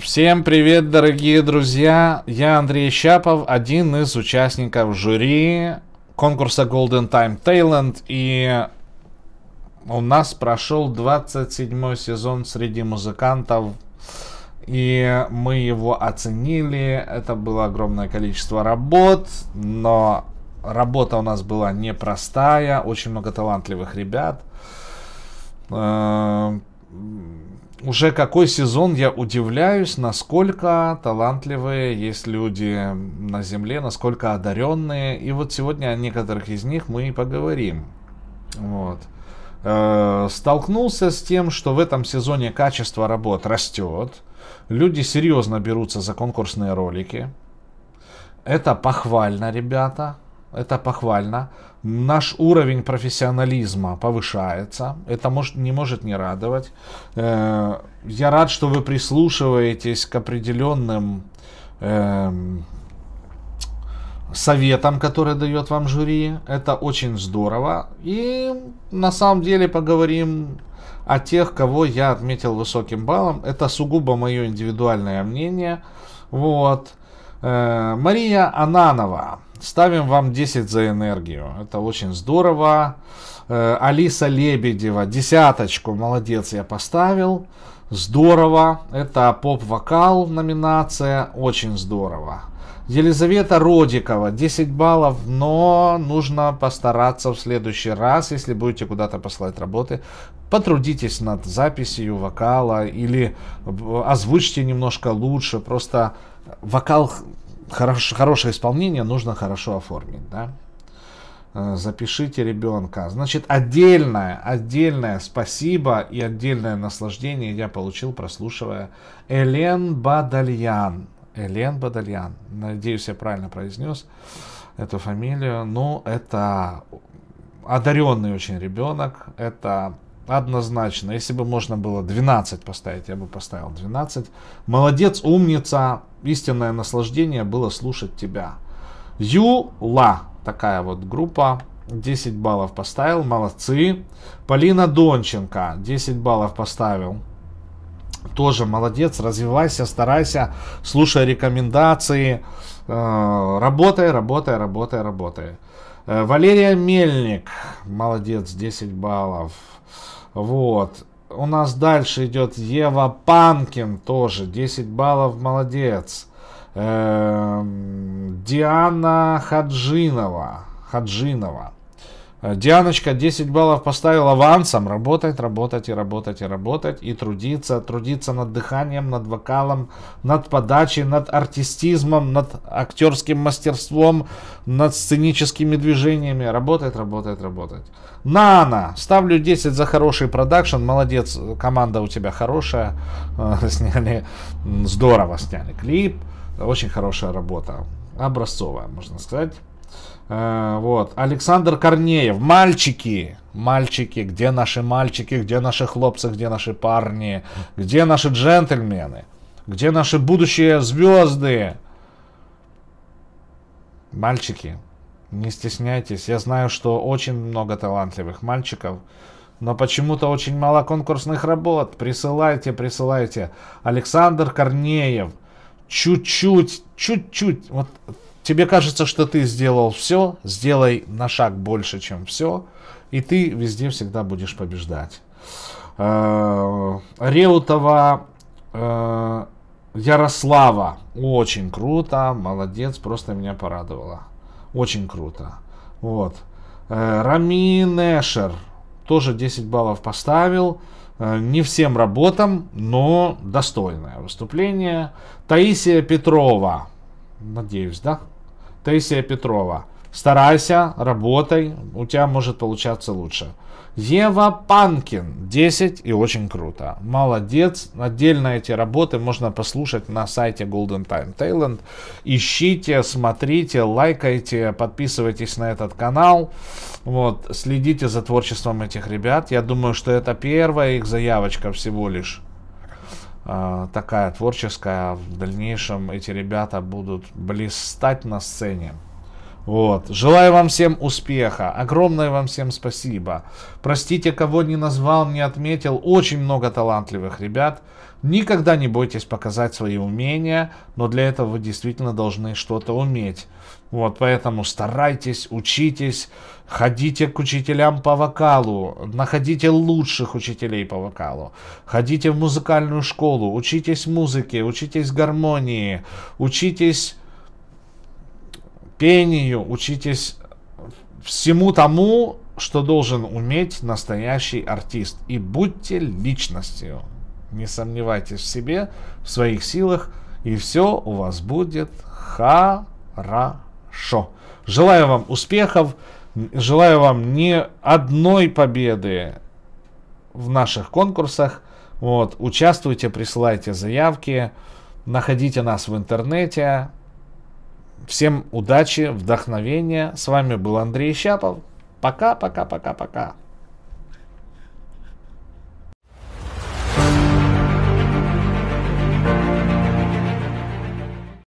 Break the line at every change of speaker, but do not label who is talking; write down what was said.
Всем привет, дорогие друзья! Я Андрей Щапов, один из участников жюри конкурса Golden Time Thailand, И у нас прошел 27 сезон среди музыкантов. И мы его оценили. Это было огромное количество работ, но работа у нас была непростая. Очень много талантливых ребят э, уже какой сезон я удивляюсь, насколько талантливые есть люди на Земле, насколько одаренные. И вот сегодня о некоторых из них мы и поговорим. Вот. Э, столкнулся с тем, что в этом сезоне качество работ растет. Люди серьезно берутся за конкурсные ролики. Это похвально, ребята это похвально. Наш уровень профессионализма повышается. Это может, не может не радовать. Э, я рад, что вы прислушиваетесь к определенным эм, советам, которые дает вам жюри. Это очень здорово. И на самом деле поговорим о тех, кого я отметил высоким баллом. Это сугубо мое индивидуальное мнение. Вот. Э, Мария Ананова Ставим вам 10 за энергию. Это очень здорово. Э, Алиса Лебедева, десяточку, молодец, я поставил. Здорово. Это поп-вокал номинация. Очень здорово. Елизавета Родикова, 10 баллов, но нужно постараться в следующий раз, если будете куда-то посылать работы, потрудитесь над записью вокала или э, озвучьте немножко лучше, просто вокал хорош, хорошее исполнение нужно хорошо оформить, да? Э, запишите ребенка. Значит, отдельное, отдельное спасибо и отдельное наслаждение я получил, прослушивая Элен Бадальян. Элен Бадальян. Надеюсь, я правильно произнес эту фамилию. Ну, это одаренный очень ребенок. Это однозначно. Если бы можно было 12 поставить, я бы поставил 12. Молодец, умница, истинное наслаждение было слушать тебя. Юла, такая вот группа, 10 баллов поставил, молодцы. Полина Донченко, 10 баллов поставил. Тоже молодец, развивайся, старайся, слушай рекомендации, э, работай, работай, работай, работай. Э, Валерия Мельник, молодец, 10 баллов. Вот. У нас дальше идет Ева Панкин тоже, 10 баллов, молодец. Эм, Диана Хаджинова. Хаджинова. Э, Дианочка 10 баллов поставила авансом. Работать, работать и работать и работать. И трудиться, трудиться над дыханием, над вокалом, над подачей, над артистизмом, над актерским мастерством, над сценическими движениями. Работать, работать, работать. Нана! Ставлю 10 за хороший продакшн. Молодец, команда у тебя хорошая. Э, сняли, здорово сняли клип. Очень хорошая работа. Образцовая, можно сказать. Э, вот. Александр Корнеев. Мальчики. Мальчики. Где наши мальчики? Где наши хлопцы? Где наши парни? Где наши джентльмены? Где наши будущие звезды? Мальчики, не стесняйтесь. Я знаю, что очень много талантливых мальчиков. Но почему-то очень мало конкурсных работ. Присылайте, присылайте. Александр Корнеев. Чуть-чуть, чуть-чуть. Вот Тебе кажется, что ты сделал все, сделай на шаг больше, чем все, и ты везде всегда будешь побеждать. Э, Реутова э, Ярослава. Очень круто, молодец, просто меня порадовала. Очень круто. Вот. Э, Рами Эшер. Тоже 10 баллов поставил. Не всем работам, но достойное выступление. Таисия Петрова. Надеюсь, да? Таисия Петрова. Старайся, работай, у тебя может получаться лучше. Ева Панкин, 10 и очень круто. Молодец, отдельно эти работы можно послушать на сайте Golden Time Thailand. Ищите, смотрите, лайкайте, подписывайтесь на этот канал. Вот, следите за творчеством этих ребят. Я думаю, что это первая их заявочка всего лишь. А, такая творческая. А в дальнейшем эти ребята будут блистать на сцене. Вот. Желаю вам всем успеха. Огромное вам всем спасибо. Простите, кого не назвал, не отметил. Очень много талантливых ребят. Никогда не бойтесь показать свои умения, но для этого вы действительно должны что-то уметь. Вот, поэтому старайтесь, учитесь, ходите к учителям по вокалу, находите лучших учителей по вокалу, ходите в музыкальную школу, учитесь музыке, учитесь гармонии, учитесь пению, учитесь всему тому, что должен уметь настоящий артист. И будьте личностью. Не сомневайтесь в себе, в своих силах, и все у вас будет хорошо. Желаю вам успехов, желаю вам ни одной победы в наших конкурсах. Вот, участвуйте, присылайте заявки, находите нас в интернете, Всем удачи, вдохновения. С вами был Андрей Щапов. Пока, пока, пока, пока.